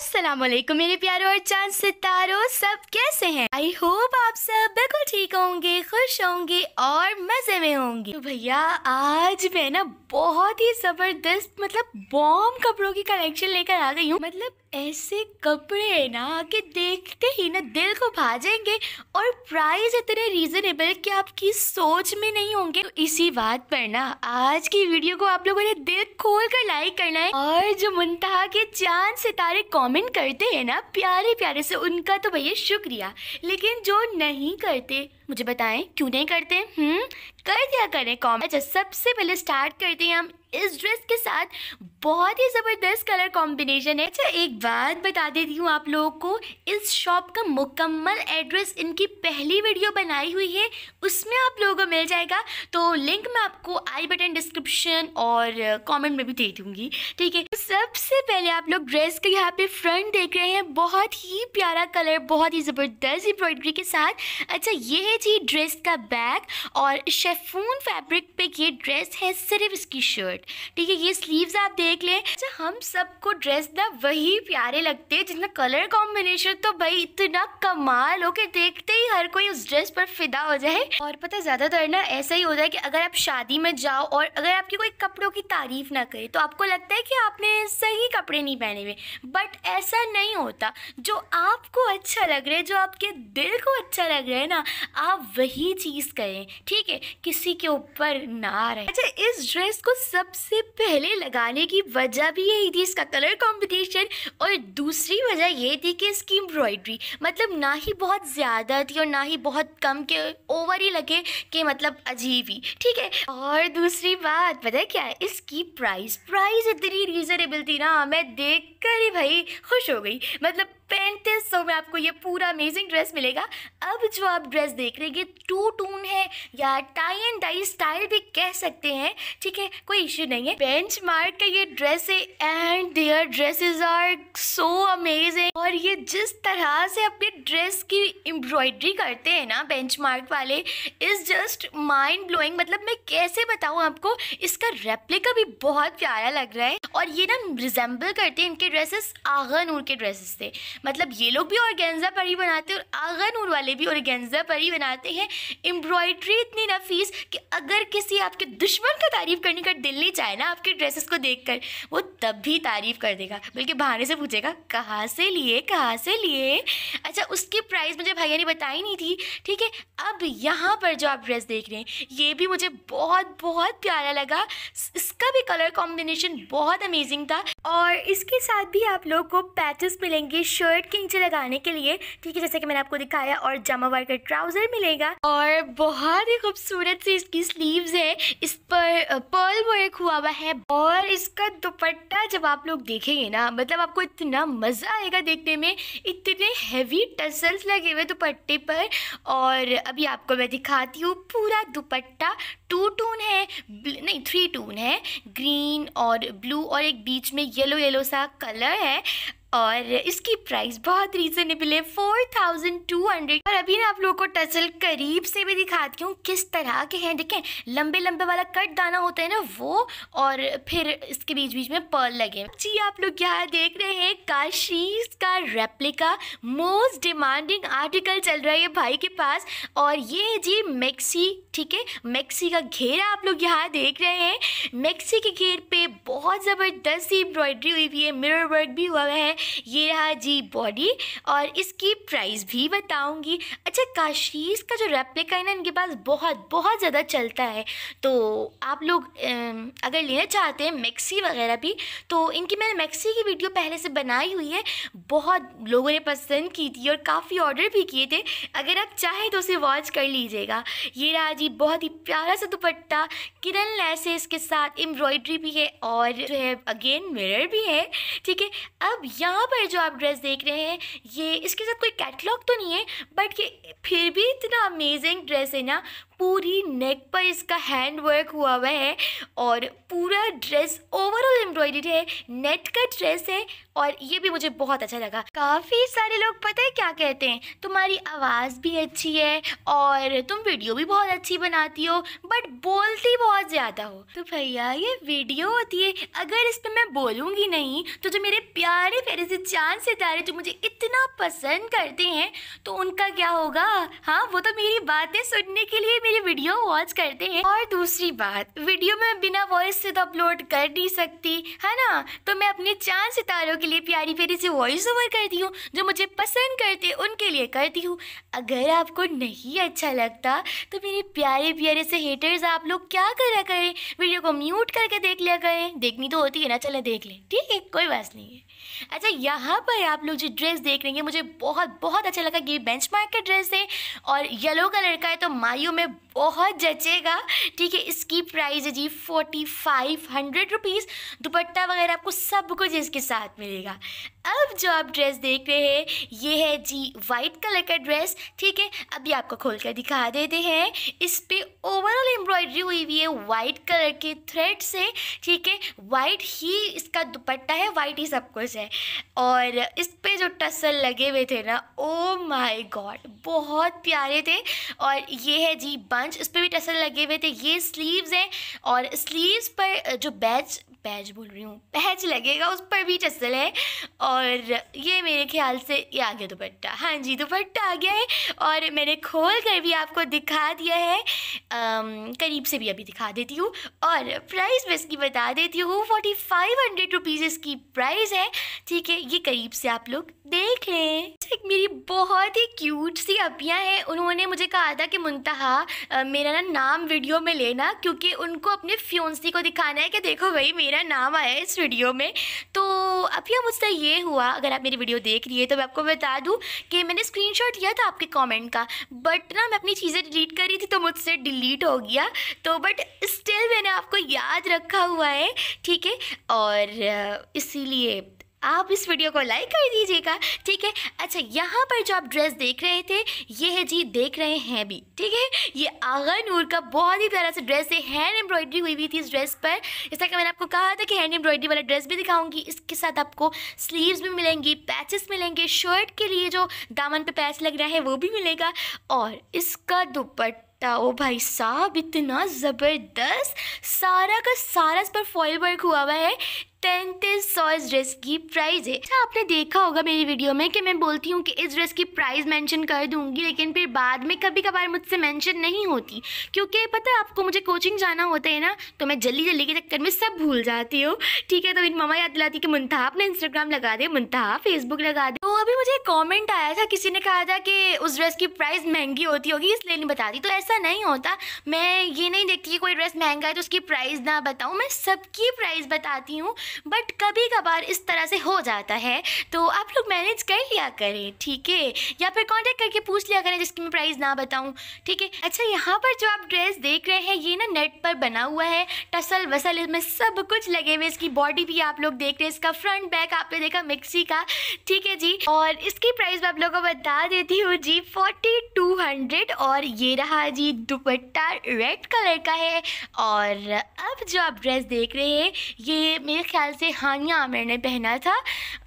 अस्सलाम वालेकुम मेरे प्यारे और चांद सितारों सब कैसे हैं आई होप आप सब बिल्कुल ठीक होंगे खुश होंगे और मजे में होंगे तो भैया आज मैं ना बहुत ही जबरदस्त मतलब बॉम कपड़ों की कलेक्शन लेकर आ गई हूँ मतलब ऐसे कपड़े ना कि देखते ही ना दिल को जाएंगे और प्राइस इतने रीज़नेबल कि आपकी सोच में नहीं होंगे तो इसी बात पर ना आज की वीडियो को आप लोगों ने दिल खोल कर लाइक करना है और जो मुंतहा के चांद सितारे कमेंट करते हैं ना प्यारे प्यारे से उनका तो भैया शुक्रिया लेकिन जो नहीं करते मुझे बताएं क्यों नहीं करते हम्म कर दिया करें कॉम्बो अच्छा सबसे पहले स्टार्ट करते हैं हम इस ड्रेस के साथ बहुत ही ज़बरदस्त कलर कॉम्बिनेशन है अच्छा एक बात बता देती हूँ आप लोगों को इस शॉप का मुकम्मल एड्रेस इनकी पहली वीडियो बनाई हुई है उसमें आप लोगों को मिल जाएगा तो लिंक मैं आपको आई बटन डिस्क्रिप्शन और कमेंट में भी दे दूंगी ठीक है सबसे पहले आप लोग ड्रेस का यहाँ पे फ्रंट देख रहे हैं बहुत ही प्यारा कलर बहुत ही ज़बरदस्त एम्ब्रॉयडरी के साथ अच्छा ये है जी ड्रेस का बैग और शेफून फैब्रिक पे ये ड्रेस है सिर्फ इसकी शर्ट ठीक है ये स्लीव्स आप देख लें अच्छा हम सबको ड्रेस ना वही प्यारे लगते हैं जितना कलर कॉम्बिनेशन तो भाई इतना कमाल हो के देखते ही हर कोई उस ड्रेस पर फिदा हो जाए और पता ज़्यादातर ना ऐसा ही हो जाए कि अगर आप शादी में जाओ और अगर आपकी कोई कपड़ों की तारीफ ना करे तो आपको लगता है कि आपने सही कपड़े नहीं पहने हुए बट ऐसा नहीं होता जो आपको अच्छा लग रहा है जो आपके दिल को अच्छा लग रहा है ना आप वही चीज़ करें ठीक है किसी के ऊपर ना रहे अच्छा इस ड्रेस को सबसे पहले लगाने की वजह भी यही थी इसका कलर कॉम्बिनेशन और दूसरी वजह ये थी कि इसकी एम्ब्रॉयड्री मतलब ना ही बहुत ज़्यादा थी और ना ही बहुत कम के ओवर ही लगे कि मतलब अजीब ही ठीक है और दूसरी बात पता है क्या है इसकी प्राइस प्राइस इतनी रीज़नेबल थी ना मैं देख कर ही भाई खुश हो गई मतलब पैंतीस सौ में आपको ये पूरा अमेजिंग ड्रेस मिलेगा अब जो आप ड्रेस देख रहे हैं ये टू टून है या टाई एंड डाई स्टाइल भी कह सकते हैं ठीक है कोई इश्यू नहीं है बेंच मार्क का ये ड्रेस है and their dresses are so amazing और ये जिस तरह से अपने ड्रेस की एम्ब्रॉयडरी करते हैं ना बेंच मार्क वाले इज़ जस्ट माइंड ब्लोइंग मतलब मैं कैसे बताऊँ आपको इसका रेप्लिका भी बहुत प्यारा लग रहा है और ये ना रिजेंबल करते हैं इनके ड्रेसेस आगा नूर के ड्रेसेस थे मतलब ये लोग भी ऑर्गेन्जा पर ही बनाते हैं और आगा नूर वाले भी ऑर्गेन्जा पर ही बनाते हैं एम्ब्रॉयड्री इतनी नफीस कि अगर किसी आपके दुश्मन का तारीफ़ करने का दिल नहीं चाहे ना आपके ड्रेसेस को देख कर वो तब भी तारीफ़ कर देगा बल्कि बहाने से पूछेगा कहाँ से लिए कहाँ से लिए अच्छा उसकी प्राइस मुझे भैया ने बताई नहीं थी ठीक है अब यहाँ पर जो आप ड्रेस देख रहे हैं ये भी मुझे बहुत बहुत प्यारा लगा इसका भी कलर कॉम्बिनेशन बहुत अमेजिंग था और इसके साथ भी आप लोग को पैचेस मिलेंगे शर्ट स्कर्ट नीचे लगाने के लिए ठीक है जैसे कि मैंने आपको दिखाया और जामावार का ट्राउज़र मिलेगा और बहुत ही खूबसूरत सी इसकी स्लीव्स है इस पर पर्ल वर्क हुआ हुआ है और इसका दुपट्टा जब आप लोग देखेंगे ना मतलब आपको इतना मज़ा आएगा देखने में इतने हैवी टसल्स लगे हुए दुपट्टे पर और अभी आपको मैं दिखाती हूँ पूरा दुपट्टा टू टून है नहीं थ्री टून है ग्रीन और ब्लू और एक बीच में येलो येलो सा कलर है और इसकी प्राइस बहुत रीजनेबल है फोर थाउजेंड टू हंड्रेड और अभी ना आप लोगों को टसल करीब से भी दिखाती हूँ किस तरह के हैं देखें लंबे लंबे वाला कट दाना होता है ना वो और फिर इसके बीच बीच में पर्ल लगे जी आप लोग यहाँ देख रहे हैं काशीज का रेप्लिका मोस्ट डिमांडिंग आर्टिकल चल रहा है भाई के पास और ये है जी मैक्सी ठीक है मैक्सी का घेरा आप लोग यहाँ देख रहे हैं मैक्सी के घेर पे बहुत ज़बरदस्त एम्ब्रॉयडरी हुई हुई है मिरर वर्क भी हुआ है ये रहा जी बॉडी और इसकी प्राइस भी बताऊंगी अच्छा काशीज़ का जो रेप्लिका है ना इनके पास बहुत बहुत ज़्यादा चलता है तो आप लोग अगर लेना चाहते हैं मैक्सी वगैरह भी तो इनकी मैंने मैक्सी की वीडियो पहले से बनाई हुई है बहुत लोगों ने पसंद की थी और काफ़ी ऑर्डर भी किए थे अगर आप चाहें तो उसे वॉच कर लीजिएगा ये रहा जी बहुत ही प्यारा सा दुपट्टा किरण लैसे इसके साथ एम्ब्रॉयड्री भी है और जो है अगेन मिरर भी है ठीक है अब यहाँ यहाँ पर जो आप ड्रेस देख रहे हैं ये इसके साथ कोई कैटलॉग तो नहीं है बट ये फिर भी इतना अमेजिंग ड्रेस है ना पूरी नेक पर इसका हैंड वर्क हुआ हुआ है और पूरा ड्रेस ओवरऑल एम्ब्रॉयडरी है नेट का ड्रेस है और ये भी मुझे बहुत अच्छा लगा काफ़ी सारे लोग पता है क्या कहते हैं तुम्हारी आवाज़ भी अच्छी है और तुम वीडियो भी बहुत अच्छी बनाती हो बट बोलती बहुत ज़्यादा हो तो भैया ये वीडियो होती है अगर इस पर मैं बोलूँगी नहीं तो जो मेरे प्यारे प्यारे से चांद सितारे जो मुझे इतना पसंद करते हैं तो उनका क्या होगा हाँ वो तो मेरी बातें सुनने के लिए मेरी वीडियो वॉच करते हैं और दूसरी बात वीडियो में बिना वॉइस से तो अपलोड कर नहीं सकती है ना तो मैं अपने चांद सितारों के लिए प्यारी प्यारी से वॉइस ओवर करती हूँ जो मुझे पसंद करते उनके लिए करती हूँ अगर आपको नहीं अच्छा लगता तो मेरे प्यारे प्यारे से हेटर्स आप लोग क्या करा करें वीडियो को म्यूट करके देख लिया करें देखनी तो होती है ना चले देख लें ठीक है कोई बात नहीं है अच्छा यहाँ पर आप लोग जो ड्रेस देख रहे हैं मुझे बहुत बहुत अच्छा लगा ये बेंच का ड्रेस है और येलो कलर का है तो मायू में बहुत जचेगा ठीक है इसकी प्राइस है जी फोर्टी फाइव हंड्रेड रुपीज़ दुपट्टा वगैरह आपको सब कुछ इसके साथ मिलेगा अब जो आप ड्रेस देख रहे हैं ये है जी वाइट कलर का ड्रेस ठीक है अभी आपको खोल कर दिखा देते हैं इस पर ओवरऑल एम्ब्रॉयडरी हुई हुई है वाइट कलर के थ्रेड से ठीक है वाइट ही इसका दुपट्टा है वाइट ही सब कुछ है और इस पे जो टसल लगे हुए थे ना ओ माय गॉड बहुत प्यारे थे और ये है जी बंच इस पर भी टसल लगे हुए थे ये स्लीव्स हैं और स्लीव्स पर जो बैच पैच बोल रही हूँ पैज लगेगा उस पर भी टसल है और ये मेरे ख्याल से ये आ गया दुपट्टा हाँ जी दुपट्टा आ गया है और मैंने खोल कर भी आपको दिखा दिया है आम, करीब से भी अभी दिखा देती हूँ और प्राइस मैं इसकी बता देती हूँ फोर्टी फाइव हंड्रेड रुपीज़ इसकी प्राइस है ठीक है ये करीब से आप लोग देख लें अच्छा, एक मेरी बहुत ही क्यूट सी अपियाँ हैं उन्होंने मुझे कहा था कि मुंतहा मेरा ना नाम वीडियो में लेना क्योंकि उनको अपने फ्योन्सी को दिखाना है कि देखो भाई मेरा मेरा नाम आया इस वीडियो में तो अभी मुझसे ये हुआ अगर आप मेरी वीडियो देख रही है तो मैं आपको बता दूँ कि मैंने शॉट लिया था आपके कॉमेंट का बट ना मैं अपनी चीज़ें डिलीट कर रही थी तो मुझसे डिलीट हो गया तो बट स्टिल मैंने आपको याद रखा हुआ है ठीक है और इसीलिए आप इस वीडियो को लाइक कर दीजिएगा ठीक है अच्छा यहाँ पर जो आप ड्रेस देख रहे थे ये है जी देख रहे हैं भी ठीक है ये आगा नूर का बहुत ही प्यारा सा ड्रेस है हैंड एम्ब्रॉयडरी हुई हुई थी इस ड्रेस पर जैसा कि मैंने आपको कहा था कि हैंड एम्ब्रॉयडरी वाला ड्रेस भी दिखाऊंगी इसके साथ आपको स्लीव्स भी मिलेंगी पैचेस मिलेंगे शर्ट के लिए जो दामन पर पैच लग रहा है वो भी मिलेगा और इसका दुपट्टा ओ भाई साहब इतना ज़बरदस्त सारा का सारा इस पर फॉल वर्क हुआ हुआ है तैतीस सौ इस ड्रेस की प्राइस है अच्छा आपने देखा होगा मेरी वीडियो में कि मैं बोलती हूँ कि इस ड्रेस की प्राइस मेंशन कर दूंगी लेकिन फिर बाद में कभी कभार मुझसे मेंशन नहीं होती क्योंकि पता है आपको मुझे कोचिंग जाना होता है ना तो मैं जल्दी जल्दी के चक्कर में सब भूल जाती हूँ ठीक है तो मेरी ममा याद दिलाती कि मुंतहा अपने इंस्टाग्राम लगा दे मुंतहा फेसबुक लगा दे तो अभी मुझे कॉमेंट आया था किसी ने कहा था कि उस ड्रेस की प्राइस महंगी होती होगी इसलिए नहीं बताती तो ऐसा नहीं होता मैं ये नहीं देखती कि कोई ड्रेस महंगा है तो उसकी प्राइस ना बताऊँ मैं सबकी प्राइस बताती हूँ बट कभी कभार इस तरह से हो जाता है तो आप लोग मैनेज कर लिया करें ठीक है या फिर कॉन्टेक्ट करके पूछ लिया करें जिसकी मैं प्राइस ना बताऊँ ठीक है अच्छा यहाँ पर जो आप ड्रेस देख रहे हैं ये ना नेट पर बना हुआ है टसल वसल इसमें सब कुछ लगे हुए इसकी बॉडी भी आप लोग देख रहे हैं इसका फ्रंट बैक आपने देखा मिक्सी का ठीक है जी और इसकी प्राइस मैं आप लोगों को बता देती हूँ जी फोर्टी टू हंड्रेड और ये रहा जी दुपट्टा रेड कलर का है और अब जो आप ड्रेस देख रहे हैं ये मेरे ख्याल ख्याल से हानिया आमिर ने पहना था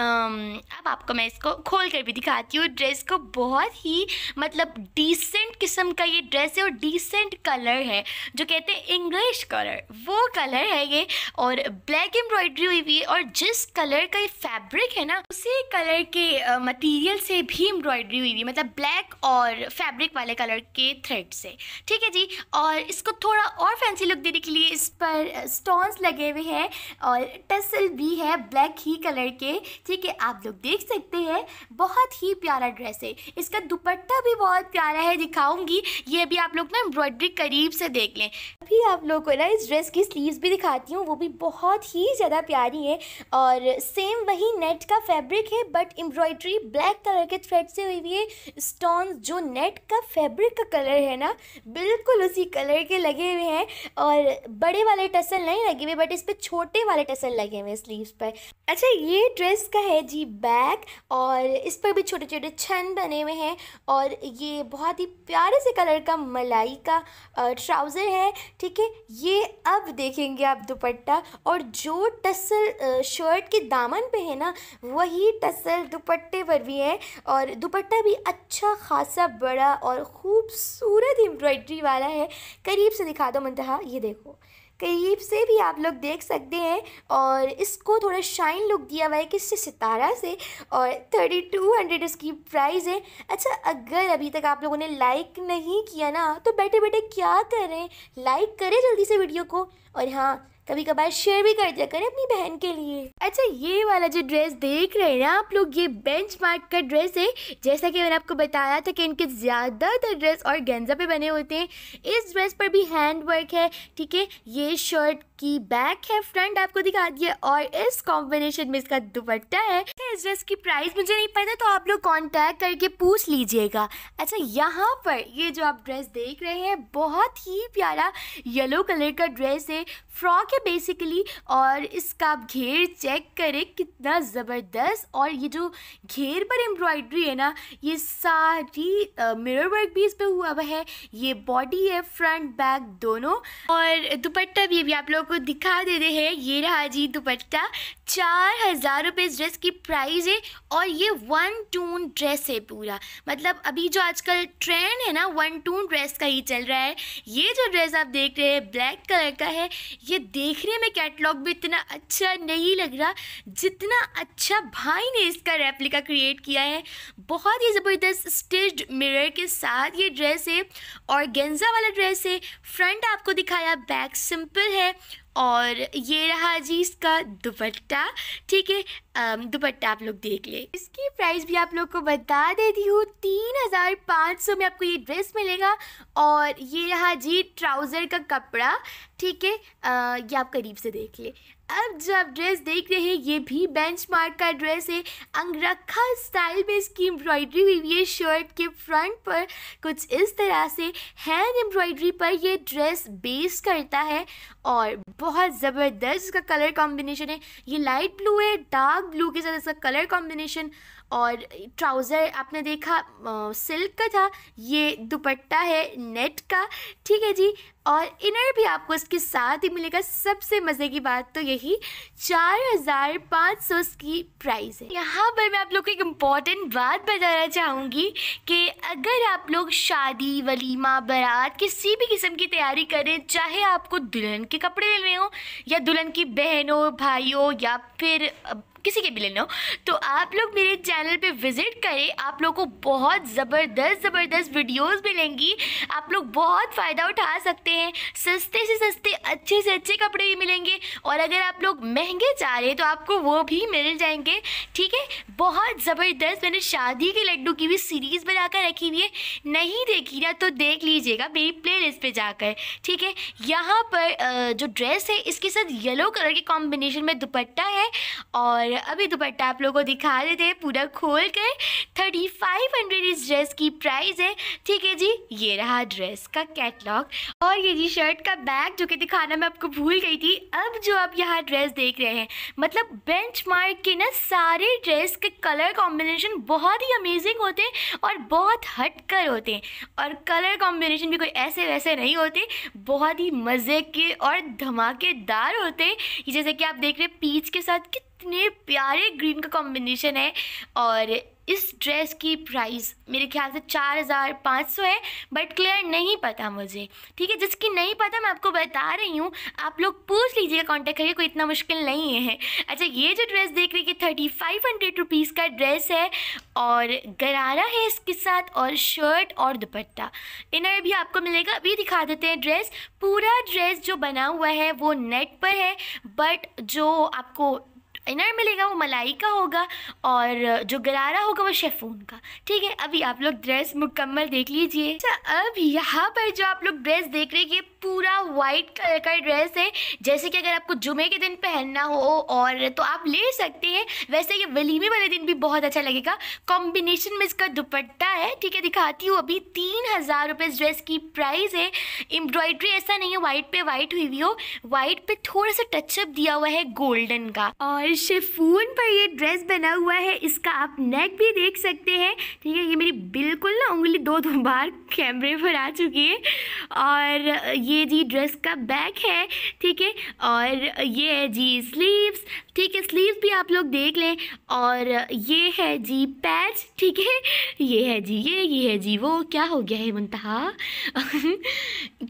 अब आपको मैं इसको खोल कर भी दिखाती हूँ ड्रेस को बहुत ही मतलब डिसेंट किस्म का ये ड्रेस है और डिसेंट कलर है जो कहते हैं इंग्लिश कलर वो कलर है ये और ब्लैक एम्ब्रॉयड्री हुई हुई है और जिस कलर का ये फैब्रिक है ना उसी कलर के मटीरियल से भी एम्ब्रॉयड्री हुई हुई मतलब ब्लैक और फैब्रिक वाले कलर के थ्रेड से ठीक है जी और इसको थोड़ा और फैंसी लुक देने के लिए इस पर स्टोन्स लगे हुए हैं और टसल भी है ब्लैक ही कलर के ठीक है आप लोग देख सकते हैं बहुत ही प्यारा ड्रेस है इसका दुपट्टा भी बहुत प्यारा है दिखाऊंगी ये भी आप लोग ना एम्ब्रॉयडरी करीब से देख लें अभी आप लोग को ना इस ड्रेस की स्लीव्स भी दिखाती हूँ वो भी बहुत ही ज़्यादा प्यारी है और सेम वही नेट का फैब्रिक है बट एम्ब्रॉयड्री ब्लैक कलर के थ्रेड से हुई हुई है स्टोन जो नेट का फैब्रिक का कलर है ना बिल्कुल उसी कलर के लगे हुए हैं और बड़े वाले टसल नहीं लगे हुए बट इस पर छोटे वाले टसल लगे लगे हुए स्लीव्स पर अच्छा ये ड्रेस का है जी बैक और इस पर भी छोटे छोटे छन बने हुए हैं और ये बहुत ही प्यारे से कलर का मलाई का ट्राउज़र है ठीक है ये अब देखेंगे आप दुपट्टा और जो टसल शर्ट के दामन पे है ना वही टसल दुपट्टे पर भी है और दुपट्टा भी अच्छा खासा बड़ा और खूबसूरत एम्ब्रॉयड्री वाला है करीब से दिखा दो मंतहा ये देखो करीब से भी आप लोग देख सकते हैं और इसको थोड़ा शाइन लुक दिया हुआ है किससे सितारा से और थर्टी टू हंड्रेड इसकी प्राइस है अच्छा अगर अभी तक आप लोगों ने लाइक नहीं किया ना तो बैठे बैठे क्या करें लाइक करें जल्दी से वीडियो को और हाँ कभी कभार शेयर भी कर दिया करें अपनी बहन के लिए अच्छा ये वाला जो ड्रेस देख रहे हैं ना आप लोग ये बेंच का ड्रेस है जैसा कि मैंने आपको बताया था कि इनके ज़्यादातर ड्रेस और गेंजा पे बने होते हैं इस ड्रेस पर भी हैंड वर्क है ठीक है ये शर्ट की बैक है फ्रंट आपको दिखा दिया और इस कॉम्बिनेशन में इसका दुपट्टा है इस ड्रेस की प्राइस मुझे नहीं पता तो आप लोग कॉन्टैक्ट करके पूछ लीजिएगा अच्छा यहाँ पर ये जो आप ड्रेस देख रहे हैं बहुत ही प्यारा येलो कलर का ड्रेस है फ्रॉक है बेसिकली और इसका आप घेर चेक करें कितना ज़बरदस्त और ये जो घेर पर एम्ब्रॉयड्री है ना ये सारी मिरर वर्क भी इस पर हुआ हुआ है ये बॉडी है फ्रंट बैक दोनों और दुपट्टा भी अभी आप लोगों को दिखा दे रहे हैं ये रहा जी दुपट्टा चार हज़ार रुपये इस ड्रेस की प्राइस है और ये वन टून ड्रेस है पूरा मतलब अभी जो आजकल ट्रेंड है ना वन टून ड्रेस का ही चल रहा है ये जो ड्रेस आप देख रहे हैं ब्लैक कलर का है ये देखने में कैटलॉग भी इतना अच्छा नहीं लग रहा जितना अच्छा भाई ने इसका रेप्लिका क्रिएट किया है बहुत ही ज़बरदस्त स्टिच्ड मिरर के साथ ये ड्रेस है और गेंजा वाला ड्रेस है फ्रंट आपको दिखाया बैक सिंपल है और ये रहा जी इसका दुपट्टा ठीक है दुपट्टा आप लोग देख ले इसकी प्राइस भी आप लोग को बता देती हूँ तीन हज़ार पाँच सौ में आपको ये ड्रेस मिलेगा और ये रहा जी ट्राउज़र का कपड़ा ठीक है ये आप करीब से देख ले अब जो आप ड्रेस देख रहे हैं ये भी बेंचमार्क का ड्रेस है अंगरखा स्टाइल में इसकी एम्ब्रॉयडरी हुई हुई है शर्ट के फ्रंट पर कुछ इस तरह से हैंड एम्ब्रॉयडरी पर ये ड्रेस बेस करता है और बहुत ज़बरदस्त इसका कलर कॉम्बिनेशन है ये लाइट ब्लू है डार्क ब्लू के साथ इसका कलर कॉम्बिनेशन और ट्राउज़र आपने देखा सिल्क का था ये दुपट्टा है नेट का ठीक है जी और इनर भी आपको इसके साथ ही मिलेगा सबसे मज़े की बात तो यही चार हज़ार पाँच सौ इसकी प्राइस है यहाँ पर मैं आप लोग को एक इम्पॉर्टेंट बात बताना चाहूँगी कि अगर आप लोग शादी वलीमा बारात किसी भी किस्म की तैयारी करें चाहे आपको दुल्हन के कपड़े लेने हों या दुल्हन की बहनों भाइयों या फिर किसी के भी लेना हो तो आप लोग मेरे चैनल पे विज़िट करें आप लोग को बहुत ज़बरदस्त ज़बरदस्त वीडियोस मिलेंगी आप लोग बहुत फ़ायदा उठा सकते हैं सस्ते से सस्ते अच्छे से अच्छे कपड़े भी मिलेंगे और अगर आप लोग महंगे चाह रहे तो आपको वो भी मिल जाएंगे ठीक है बहुत ज़बरदस्त मैंने शादी के लड्डू की भी सीरीज़ बनाकर रखी हुई है नहीं देखी ना तो देख लीजिएगा मेरी प्ले लिस्ट पर जाकर ठीक है यहाँ पर जो ड्रेस है इसके साथ येलो कलर के कॉम्बिनेशन में दुपट्टा है और और अभी दुपट्टा आप लोगों को दिखा देते हैं पूरा खोल कर थर्टी फाइव हंड्रेड इस ड्रेस की प्राइस है ठीक है जी ये रहा ड्रेस का कैटलॉग और ये जी शर्ट का बैग जो कि दिखाना मैं आपको भूल गई थी अब जो आप यहाँ ड्रेस देख रहे हैं मतलब बेंच के ना सारे ड्रेस के कलर कॉम्बिनेशन बहुत ही अमेजिंग होते हैं और बहुत हट होते हैं और कलर कॉम्बिनेशन भी कोई ऐसे वैसे नहीं होते बहुत ही मज़े के और धमाकेदार होते हैं जैसे कि आप देख रहे हैं पीच के साथ कितना इतने प्यारे ग्रीन का कॉम्बिनेशन है और इस ड्रेस की प्राइस मेरे ख्याल से चार हज़ार पाँच सौ है बट क्लियर नहीं पता मुझे ठीक है जिसकी नहीं पता मैं आपको बता रही हूँ आप लोग पूछ लीजिएगा कांटेक्ट करिए कोई इतना मुश्किल नहीं है अच्छा ये जो ड्रेस देख रही है कि थर्टी फाइव हंड्रेड रुपीज़ का ड्रेस है और गरारा है इसके साथ और शर्ट और दुपट्टा इनर भी आपको मिलेगा अभी दिखा देते हैं ड्रेस पूरा ड्रेस जो बना हुआ है वो नेट पर है बट जो आपको इनर मिलेगा वो मलाई का होगा और जो गरारा होगा वो शेफून का ठीक है अभी आप लोग ड्रेस मुकम्मल देख लीजिए अच्छा अब यहाँ पर जो आप लोग ड्रेस देख रहे हैं ये पूरा वाइट कलर का ड्रेस है जैसे कि अगर आपको जुमे के दिन पहनना हो और तो आप ले सकते हैं वैसे ये वलीमे वाले दिन भी बहुत अच्छा लगेगा कॉम्बिनेशन में इसका दुपट्टा है ठीक है दिखाती हूँ अभी तीन हज़ार रुपये ड्रेस की प्राइस है एम्ब्रॉयड्री ऐसा नहीं है वाइट पे वाइट हुई हुई हो वाइट पे थोड़ा सा टचअप दिया हुआ है गोल्डन का और शेफून पर ये ड्रेस बना हुआ है इसका आप नेक भी देख सकते हैं ठीक है ये मेरी बिल्कुल ना उंगली दो दो बार कैमरे पर आ चुकी है और ये जी ड्रेस का बैक है ठीक है और ये है जी स्लीव्स ठीक है स्लीव्स भी आप लोग देख लें और ये है जी पैच ठीक है ये है जी ये ये है जी वो क्या हो गया है मुंतहा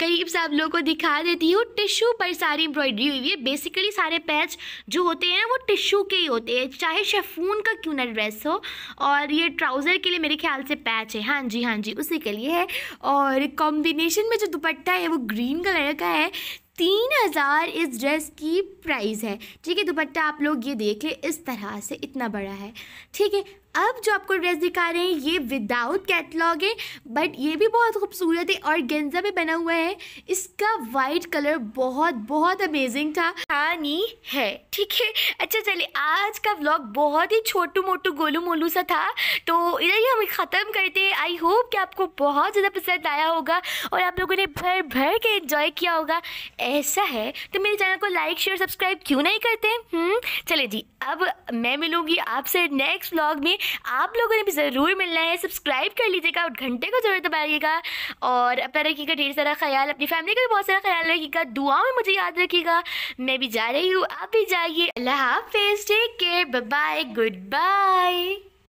करीब से आप लोग को दिखा देती हूँ टिश्यू पर सारी एम्ब्रॉयडरी हुई है बेसिकली सारे पैच जो होते हैं ना वो टिशू शू के ही होते हैं चाहे शेफून का क्यों ना ड्रेस हो और ये ट्राउज़र के लिए मेरे ख्याल से पैच है हाँ जी हाँ जी उसी के लिए है और कॉम्बिनेशन में जो दुपट्टा है वो ग्रीन कलर का है तीन हज़ार इस ड्रेस की प्राइस है ठीक है दुपट्टा आप लोग ये देख ले इस तरह से इतना बड़ा है ठीक है अब जो आपको ड्रेस दिखा रहे हैं ये विदाउट कैटलॉग है बट ये भी बहुत खूबसूरत है और गेंजा में बना हुआ है इसका वाइट कलर बहुत बहुत अमेजिंग था कहानी है ठीक है अच्छा चलिए आज का व्लॉग बहुत ही छोटू मोटू गोलू मोलू सा था तो इधर ही हम ख़त्म करते हैं आई होप कि आपको बहुत ज़्यादा पसंद आया होगा और आप लोगों ने भर भर के इन्जॉय किया होगा ऐसा है तो मेरे चैनल को लाइक शेयर सब्सक्राइब क्यों नहीं करते हम्म, चले जी अब मैं मिलूँगी आपसे नेक्स्ट व्लॉग में आप लोगों ने भी ज़रूर मिलना है सब्सक्राइब कर लीजिएगा और घंटे को जरूर दबाइएगा और अपना रखिएगा ढेर सारा ख्याल अपनी फैमिली का भी बहुत सारा ख्याल रखिएगा दुआ में मुझे याद रखिएगा मैं भी जा रही हूँ आप भी जाइए अल्लाह हाफिज़ take care bye good bye